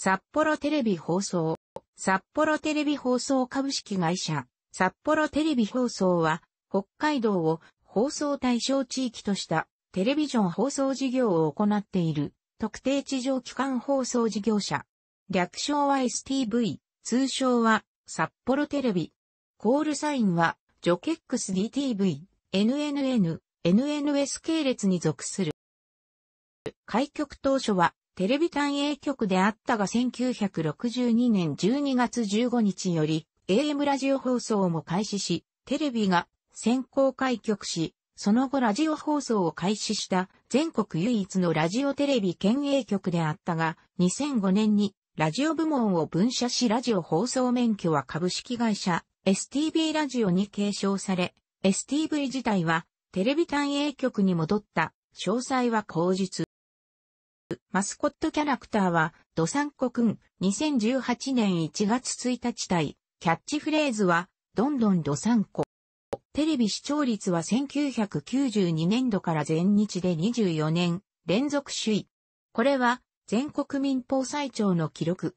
札幌テレビ放送、札幌テレビ放送株式会社、札幌テレビ放送は、北海道を放送対象地域としたテレビジョン放送事業を行っている特定地上機関放送事業者。略称は STV、通称は札幌テレビ。コールサインはジョケックス DTV、NNN、NNS 系列に属する。開局当初はテレビ単営局であったが1962年12月15日より AM ラジオ放送も開始し、テレビが先行開局し、その後ラジオ放送を開始した全国唯一のラジオテレビ県営局であったが、2005年にラジオ部門を分社しラジオ放送免許は株式会社 STV ラジオに継承され、STV 自体はテレビ単営局に戻った詳細は口日。マスコットキャラクターは、ドサンコくん、2018年1月1日対、キャッチフレーズは、どんどんドサンコ。テレビ視聴率は1992年度から全日で24年連続首位。これは全国民放最長の記録。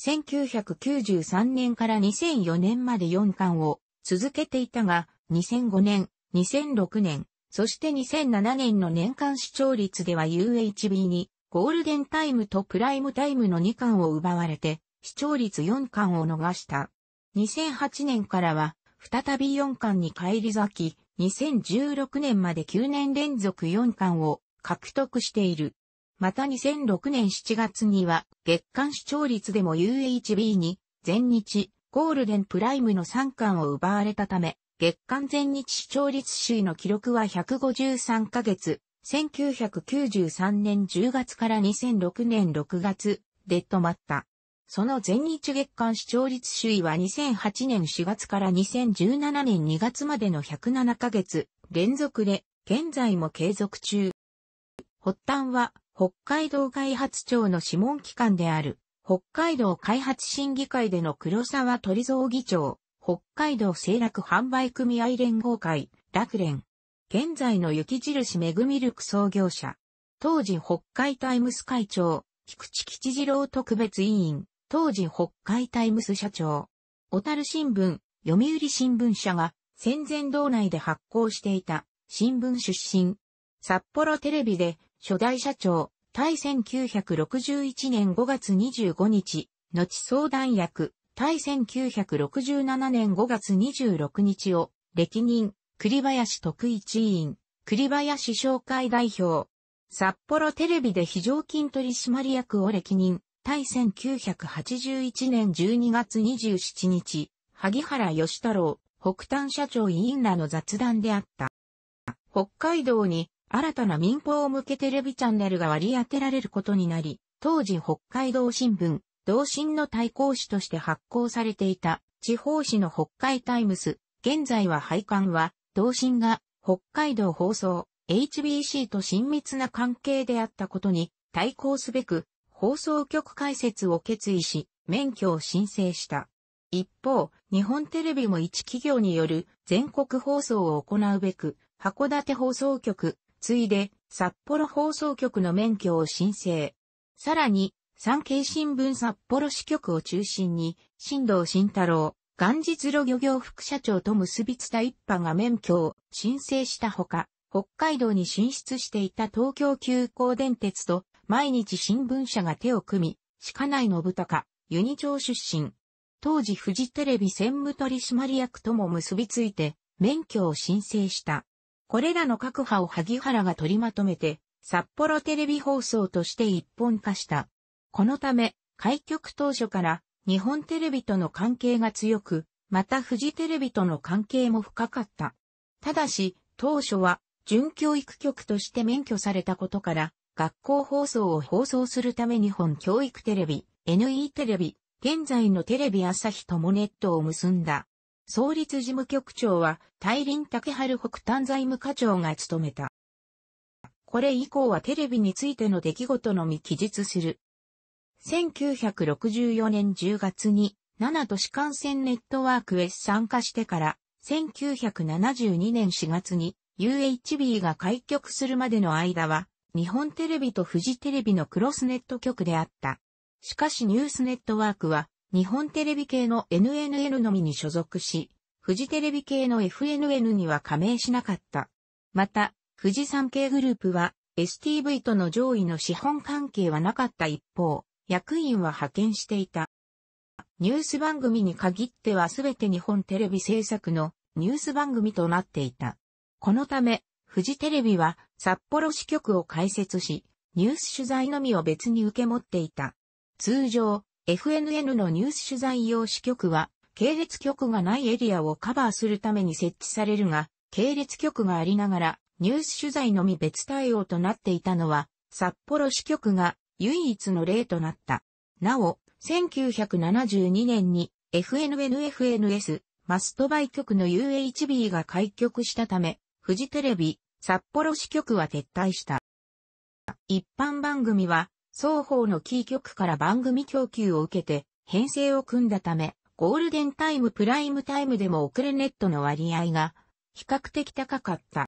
1993年から2004年まで4巻を続けていたが、2005年、2006年、そして2007年の年間視聴率では UHB にゴールデンタイムとプライムタイムの2巻を奪われて、視聴率4巻を逃した。2008年からは、再び4巻に返り咲き、2016年まで9年連続4巻を獲得している。また2006年7月には、月間視聴率でも UHB に、全日、ゴールデンプライムの3巻を奪われたため、月間全日視聴率首位の記録は153ヶ月、1993年10月から2006年6月で止まった。その全日月間視聴率首位は2008年4月から2017年2月までの107ヶ月連続で現在も継続中。発端は北海道開発庁の諮問機関である北海道開発審議会での黒沢鳥蔵議長、北海道政楽販売組合連合会、楽連、現在の雪印メグミルク創業者。当時北海タイムス会長、菊池吉次郎特別委員、当時北海タイムス社長。小樽新聞、読売新聞社が戦前道内で発行していた新聞出身。札幌テレビで初代社長、対1961年5月25日、後相談役、対1967年5月26日を歴任、栗林徳一委員、栗林商会代表、札幌テレビで非常勤取締役を歴任、対1981年12月27日、萩原義太郎、北端社長委員らの雑談であった。北海道に新たな民放向けテレビチャンネルが割り当てられることになり、当時北海道新聞、同心の対抗誌として発行されていた地方紙の北海タイムス、現在は廃刊は同心が北海道放送 HBC と親密な関係であったことに対抗すべく放送局開設を決意し免許を申請した。一方、日本テレビも一企業による全国放送を行うべく函館放送局、ついで札幌放送局の免許を申請。さらに、産経新聞札幌支局を中心に、新藤慎太郎、元日路漁業副社長と結びつた一派が免許を申請したほか、北海道に進出していた東京急行電鉄と毎日新聞社が手を組み、鹿内信孝、ユニ町出身。当時フジテレビ専務取締役とも結びついて免許を申請した。これらの各派を萩原が取りまとめて、札幌テレビ放送として一本化した。このため、開局当初から日本テレビとの関係が強く、またフジテレビとの関係も深かった。ただし、当初は、準教育局として免許されたことから、学校放送を放送するため日本教育テレビ、NE テレビ、現在のテレビ朝日ともネットを結んだ。創立事務局長は、大林竹春北端財務課長が務めた。これ以降はテレビについての出来事のみ記述する1964年10月に、7都市幹線ネットワークへ参加してから、1972年4月に UHB が開局するまでの間は、日本テレビとフジテレビのクロスネット局であった。しかしニュースネットワークは、日本テレビ系の NNN のみに所属し、フジテレビ系の FNN には加盟しなかった。また、富士山系グループは、STV との上位の資本関係はなかった一方、役員は派遣していた。ニュース番組に限っては全て日本テレビ制作のニュース番組となっていた。このため、フジテレビは札幌支局を開設し、ニュース取材のみを別に受け持っていた。通常、FNN のニュース取材用支局は、系列局がないエリアをカバーするために設置されるが、系列局がありながら、ニュース取材のみ別対応となっていたのは、札幌支局が唯一の例となった。なお、1972年に FNNFNS マストバイ局の UHB が開局したため、フジテレビ、札幌支局は撤退した。一般番組は、双方のキー局から番組供給を受けて、編成を組んだため、ゴールデンタイムプライムタイムでも遅れネットの割合が、比較的高かった。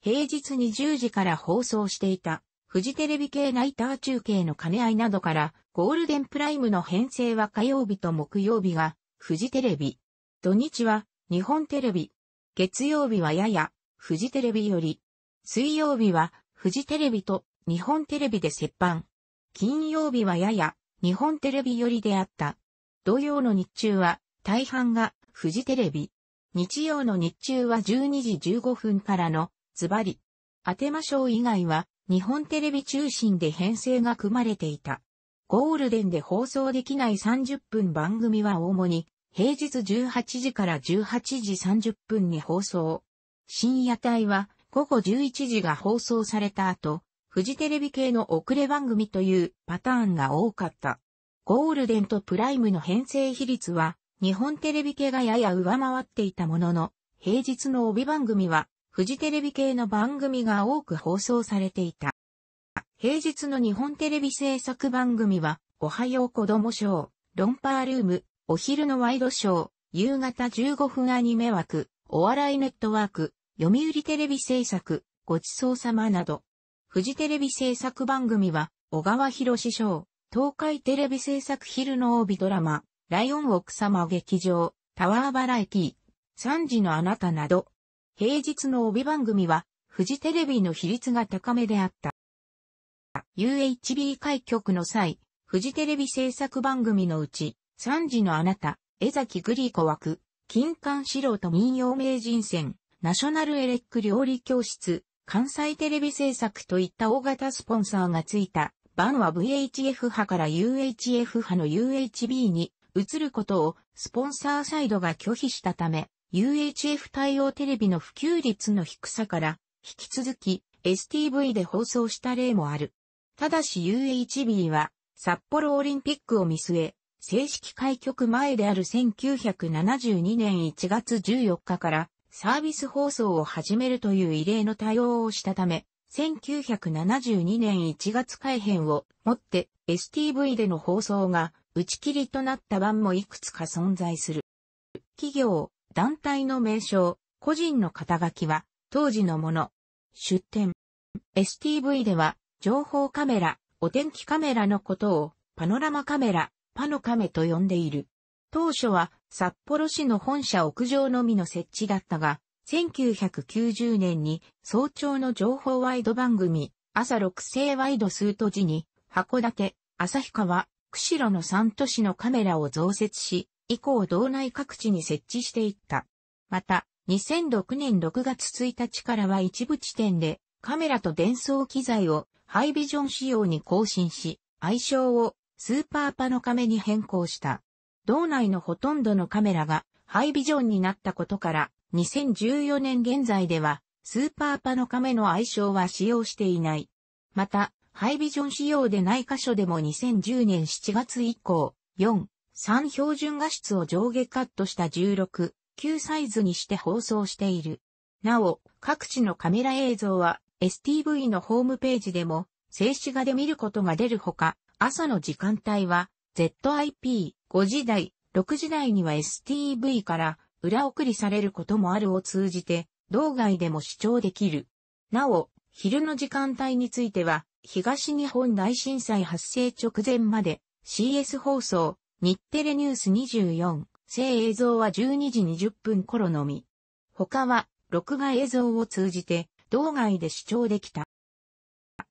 平日20時から放送していたフジテレビ系ナイター中継の兼ね合いなどから、ゴールデンプライムの編成は火曜日と木曜日が、フジテレビ。土日は、日本テレビ。月曜日はやや、フジテレビより。水曜日は、フジテレビと、日本テレビで接班。金曜日はやや、日本テレビよりであった。土曜の日中は、大半が、フジテレビ。日曜の日中は12時15分からの、ズバリ。当てましょう以外は、日本テレビ中心で編成が組まれていた。ゴールデンで放送できない30分番組は主に平日18時から18時30分に放送。深夜帯は午後11時が放送された後、フジテレビ系の遅れ番組というパターンが多かった。ゴールデンとプライムの編成比率は日本テレビ系がやや上回っていたものの、平日の帯番組はフジテレビ系の番組が多く放送されていた。平日の日本テレビ制作番組は、おはよう子供ショー、ロンパールーム、お昼のワイドショー、夕方15分アニメ枠、お笑いネットワーク、読売テレビ制作、ごちそうさまなど、フジテレビ制作番組は、小川博史賞、東海テレビ制作昼の帯ドラマ、ライオン奥様劇場、タワーバラエティ、3時のあなたなど、平日の帯番組は、フジテレビの比率が高めであった。UHB 開局の際、フジテレビ制作番組のうち、3時のあなた、江崎グリーコ枠、金管素人民謡名人戦、ナショナルエレック料理教室、関西テレビ制作といった大型スポンサーがついた、番は VHF 派から UHF 派の UHB に移ることをスポンサーサイドが拒否したため、UHF 対応テレビの普及率の低さから、引き続き STV で放送した例もある。ただし UHB は、札幌オリンピックを見据え、正式開局前である1972年1月14日からサービス放送を始めるという異例の対応をしたため、1972年1月改編をもって STV での放送が打ち切りとなった版もいくつか存在する。企業、団体の名称、個人の肩書きは、当時のもの。出展。STV では、情報カメラ、お天気カメラのことを、パノラマカメラ、パノカメと呼んでいる。当初は、札幌市の本社屋上のみの設置だったが、1990年に、早朝の情報ワイド番組、朝6世ワイドスート時に、函館、旭川、釧路の3都市のカメラを増設し、以降道内各地に設置していった。また、2006年6月1日からは一部地点でカメラと伝送機材をハイビジョン仕様に更新し、愛称をスーパーパノカメに変更した。道内のほとんどのカメラがハイビジョンになったことから、2014年現在ではスーパーパノカメの愛称は使用していない。また、ハイビジョン仕様でない箇所でも2010年7月以降、4、3標準画質を上下カットした16、9サイズにして放送している。なお、各地のカメラ映像は STV のホームページでも静止画で見ることが出るほか、朝の時間帯は ZIP、5時台、6時台には STV から裏送りされることもあるを通じて、道外でも視聴できる。なお、昼の時間帯については、東日本大震災発生直前まで CS 放送、日テレニュース24、生映像は12時20分頃のみ。他は、録画映像を通じて、道外で視聴できた。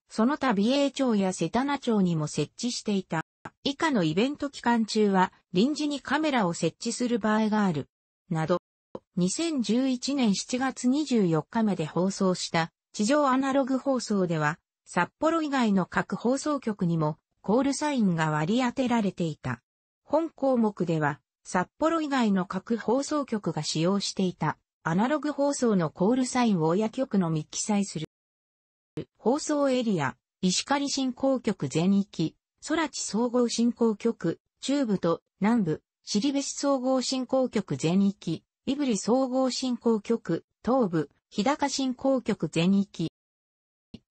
その他美瑛町や瀬田名町にも設置していた。以下のイベント期間中は、臨時にカメラを設置する場合がある。など、2011年7月24日まで放送した地上アナログ放送では、札幌以外の各放送局にもコールサインが割り当てられていた。本項目では、札幌以外の各放送局が使用していた、アナログ放送のコールサインを親局のみ記載する。放送エリア、石狩振興局全域、空地総合振興局、中部と南部、尻部市総合振興局全域、胆振総合振興局、東部、日高振興局全域。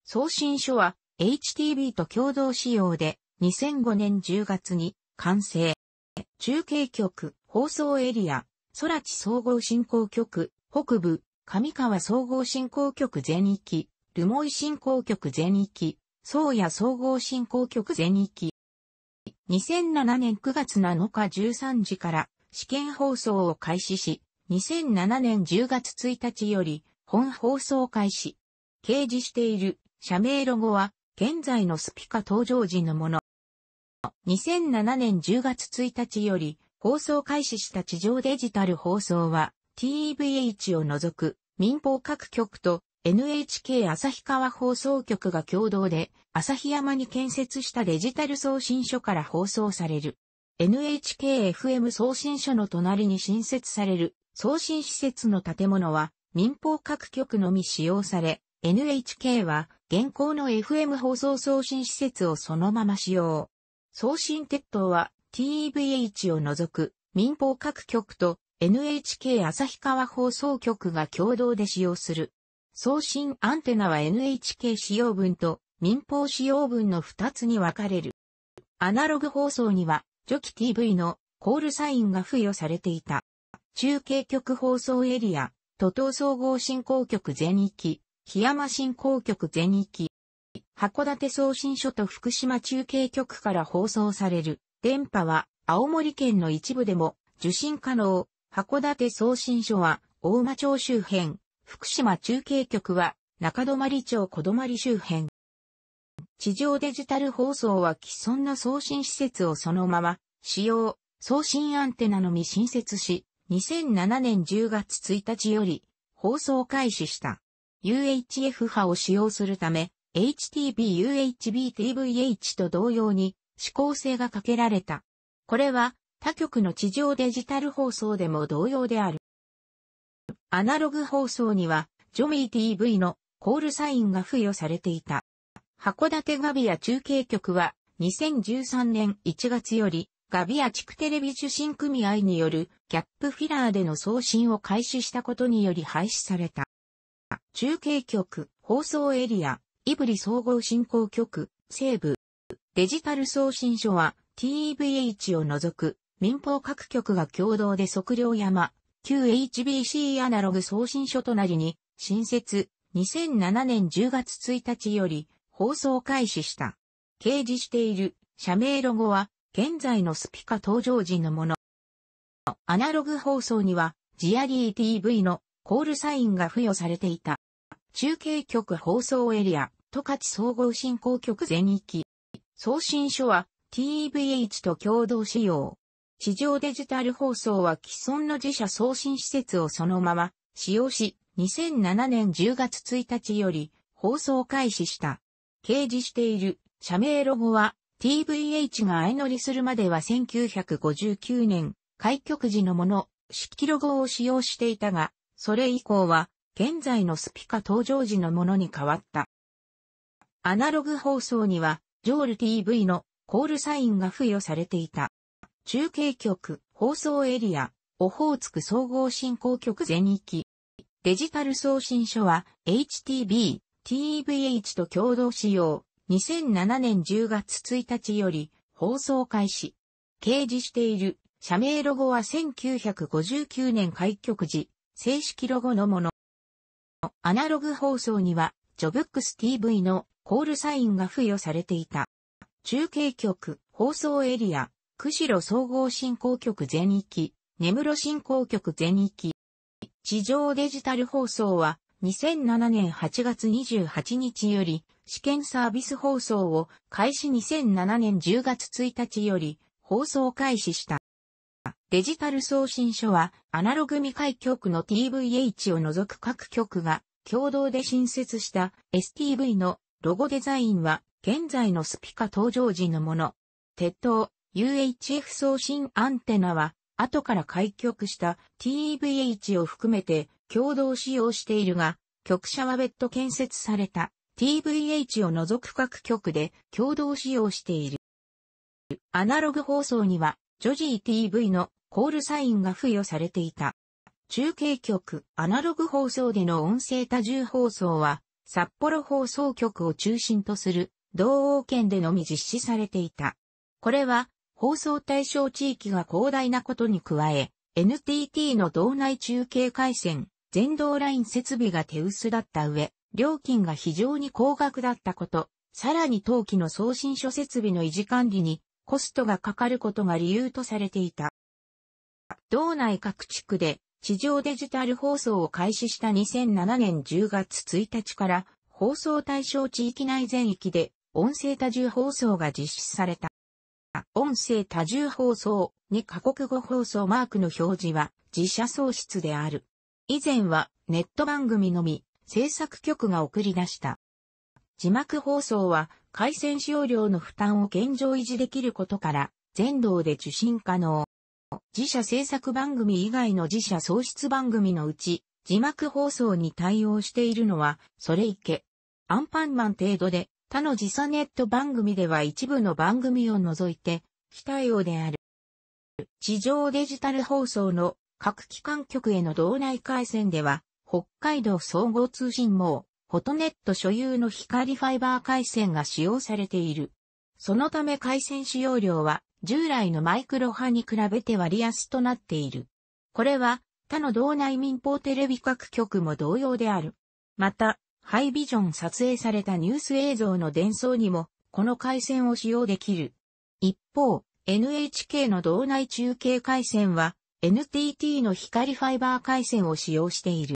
送信書は HTB と共同使用で2005年10月に完成。中継局、放送エリア、空地総合振興局、北部、上川総合振興局全域、留萌振興局全域、宗谷総合振興局全域。2007年9月7日13時から試験放送を開始し、2007年10月1日より本放送開始。掲示している社名ロゴは現在のスピカ登場時のもの。2007年10月1日より放送開始した地上デジタル放送は TVH を除く民放各局と NHK 旭川放送局が共同で旭山に建設したデジタル送信所から放送される。NHKFM 送信所の隣に新設される送信施設の建物は民放各局のみ使用され、NHK は現行の FM 放送送信施設をそのまま使用。送信鉄塔は TVH を除く民放各局と NHK 旭川放送局が共同で使用する。送信アンテナは NHK 使用分と民放使用分の2つに分かれる。アナログ放送には、除期 TV のコールサインが付与されていた。中継局放送エリア、都東総合振興局全域、檜山振興局全域、函館送信所と福島中継局から放送される。電波は青森県の一部でも受信可能。函館送信所は大間町周辺。福島中継局は中泊町小泊周辺。地上デジタル放送は既存の送信施設をそのまま使用、送信アンテナのみ新設し、2007年10月1日より放送開始した。UHF 波を使用するため、HTBUHBTVH と同様に指向性がかけられた。これは他局の地上デジタル放送でも同様である。アナログ放送にはジョミー TV のコールサインが付与されていた。函館ガビア中継局は2013年1月よりガビア地区テレビ受信組合によるギャップフィラーでの送信を開始したことにより廃止された。中継局、放送エリア、イブリ総合振興局、西部、デジタル送信所は TVH を除く民放各局が共同で測量山、旧 HBC アナログ送信所となりに新設2007年10月1日より放送開始した。掲示している社名ロゴは現在のスピカ登場時のもの。アナログ放送にはジアリー TV のコールサインが付与されていた。中継局放送エリア、十勝総合振興局全域。送信書は TVH と共同使用。市場デジタル放送は既存の自社送信施設をそのまま使用し、2007年10月1日より放送開始した。掲示している社名ロゴは TVH が相乗りするまでは1959年開局時のもの、式ロゴを使用していたが、それ以降は現在のスピカ登場時のものに変わった。アナログ放送には、ジョール TV のコールサインが付与されていた。中継局、放送エリア、オホーツク総合振興局全域。デジタル送信所は HTB、TVH と共同使用。2007年10月1日より放送開始。掲示している社名ロゴは1959年開局時、正式ロゴのもの。アナログ放送には、ジョブックス TV のコールサインが付与されていた。中継局、放送エリア、釧路総合振興局全域、根室振興局全域。地上デジタル放送は2007年8月28日より試験サービス放送を開始2007年10月1日より放送開始した。デジタル送信所はアナログ未開局の TVH を除く各局が共同で新設した STV のロゴデザインは、現在のスピカ登場時のもの。鉄塔、UHF 送信アンテナは、後から開局した TVH を含めて共同使用しているが、局舎は別途建設された TVH を除く各局で共同使用している。アナログ放送には、ジョジー TV のコールサインが付与されていた。中継局、アナログ放送での音声多重放送は、札幌放送局を中心とする道央圏でのみ実施されていた。これは放送対象地域が広大なことに加え、NTT の道内中継回線、全道ライン設備が手薄だった上、料金が非常に高額だったこと、さらに当期の送信書設備の維持管理にコストがかかることが理由とされていた。道内各地区で地上デジタル放送を開始した2007年10月1日から放送対象地域内全域で音声多重放送が実施された。音声多重放送に過酷語放送マークの表示は自社創出である。以前はネット番組のみ制作局が送り出した。字幕放送は回線使用量の負担を現状維持できることから全道で受信可能。自社制作番組以外の自社創出番組のうち、字幕放送に対応しているのは、それいけ。アンパンマン程度で、他の時差ネット番組では一部の番組を除いて、非対応である。地上デジタル放送の各機関局への道内回線では、北海道総合通信網、フォトネット所有の光ファイバー回線が使用されている。そのため回線使用料は従来のマイクロ波に比べて割安となっている。これは他の道内民放テレビ各局も同様である。また、ハイビジョン撮影されたニュース映像の伝送にも、この回線を使用できる。一方、NHK の道内中継回線は、NTT の光ファイバー回線を使用している。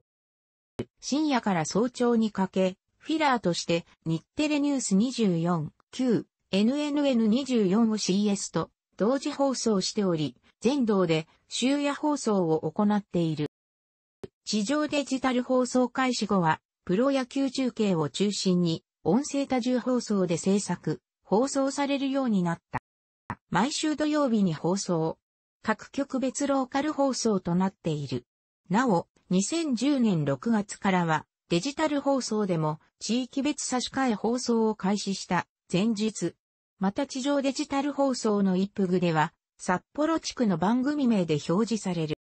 深夜から早朝にかけ、フィラーとして日テレニュース24、9、NNN24CS と同時放送しており、全道で終夜放送を行っている。地上デジタル放送開始後は、プロ野球中継を中心に、音声多重放送で制作、放送されるようになった。毎週土曜日に放送。各局別ローカル放送となっている。なお、2010年6月からは、デジタル放送でも地域別差し替え放送を開始した前日、また地上デジタル放送の一部では、札幌地区の番組名で表示される。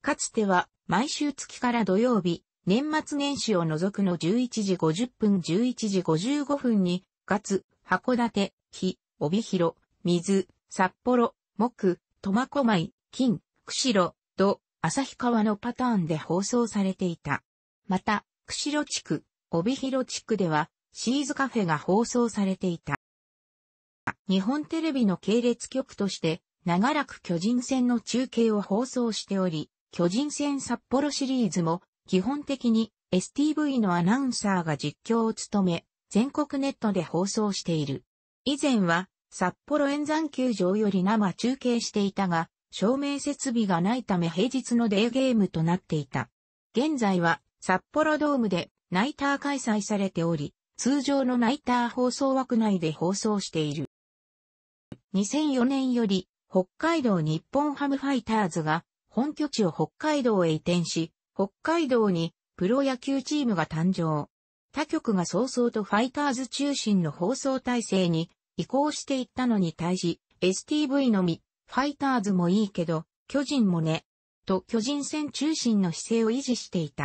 かつては、毎週月から土曜日、年末年始を除くの11時50分11時55分に、月、函館、日、帯広、水、札幌、木、苫小牧、金、釧路、土、旭川のパターンで放送されていた。また、釧路地区、帯広地区では、シーズカフェが放送されていた。日本テレビの系列局として、長らく巨人戦の中継を放送しており、巨人戦札幌シリーズも、基本的に STV のアナウンサーが実況を務め、全国ネットで放送している。以前は、札幌演山球場より生中継していたが、照明設備がないため平日のデーゲームとなっていた。現在は、札幌ドームでナイター開催されており、通常のナイター放送枠内で放送している。2004年より北海道日本ハムファイターズが本拠地を北海道へ移転し、北海道にプロ野球チームが誕生。他局が早々とファイターズ中心の放送体制に移行していったのに対し、STV のみ、ファイターズもいいけど、巨人もね、と巨人戦中心の姿勢を維持していた。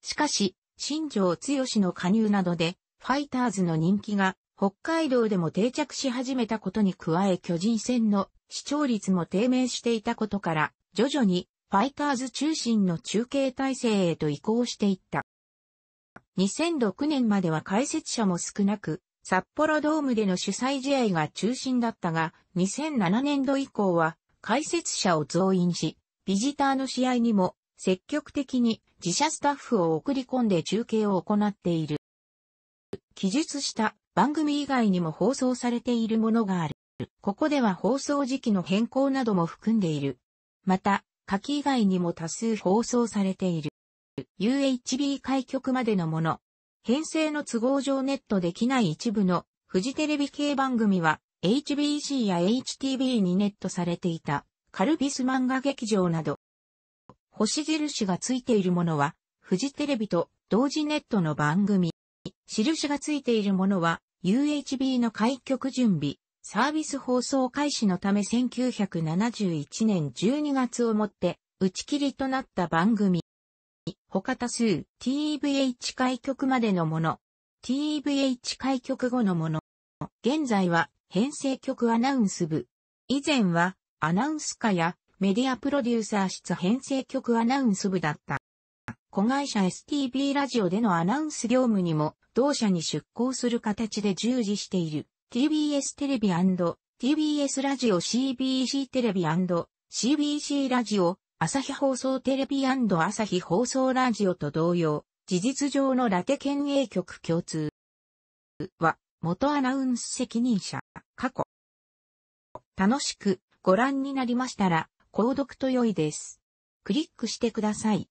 しかし、新庄剛志の加入などで、ファイターズの人気が北海道でも定着し始めたことに加え巨人戦の視聴率も低迷していたことから、徐々にファイターズ中心の中継体制へと移行していった。2006年までは解説者も少なく、札幌ドームでの主催試合が中心だったが、2007年度以降は解説者を増員し、ビジターの試合にも積極的に自社スタッフを送り込んで中継を行っている。記述した番組以外にも放送されているものがある。ここでは放送時期の変更なども含んでいる。また、夏季以外にも多数放送されている。UHB 開局までのもの。編成の都合上ネットできない一部のフジテレビ系番組は HBC や HTB にネットされていたカルビス漫画劇場など。星印がついているものはフジテレビと同時ネットの番組。印がついているものは UHB の開局準備、サービス放送開始のため1971年12月をもって打ち切りとなった番組。他多数 TVH 開局までのもの、TVH 開局後のもの。現在は編成局アナウンス部。以前はアナウンス課やメディアプロデューサー室編成局アナウンス部だった。子会社 STB ラジオでのアナウンス業務にも同社に出向する形で従事している TBS テレビ &TBS ラジオ CBC テレビ &CBC ラジオ朝日放送テレビ朝日放送ラジオと同様事実上のラテ県営局共通は元アナウンス責任者過去楽しくご覧になりましたら購読と良いです。クリックしてください。